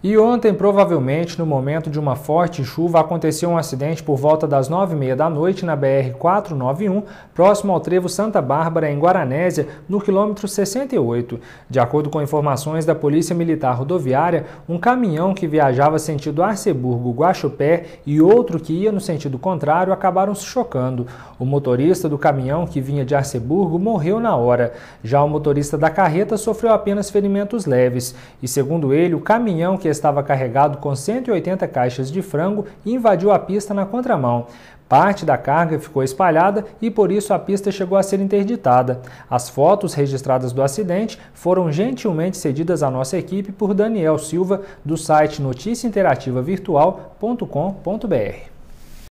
E ontem, provavelmente, no momento de uma forte chuva, aconteceu um acidente por volta das 9h30 da noite na BR-491, próximo ao trevo Santa Bárbara, em Guaranésia, no quilômetro 68. De acordo com informações da Polícia Militar Rodoviária, um caminhão que viajava sentido Arceburgo-Guaxupé e outro que ia no sentido contrário acabaram se chocando. O motorista do caminhão que vinha de Arceburgo morreu na hora. Já o motorista da carreta sofreu apenas ferimentos leves. E, segundo ele, o caminhão que que estava carregado com 180 caixas de frango invadiu a pista na contramão. Parte da carga ficou espalhada e por isso a pista chegou a ser interditada. As fotos registradas do acidente foram gentilmente cedidas à nossa equipe por Daniel Silva, do site noticiainterativavirtual.com.br. virtual.com.br.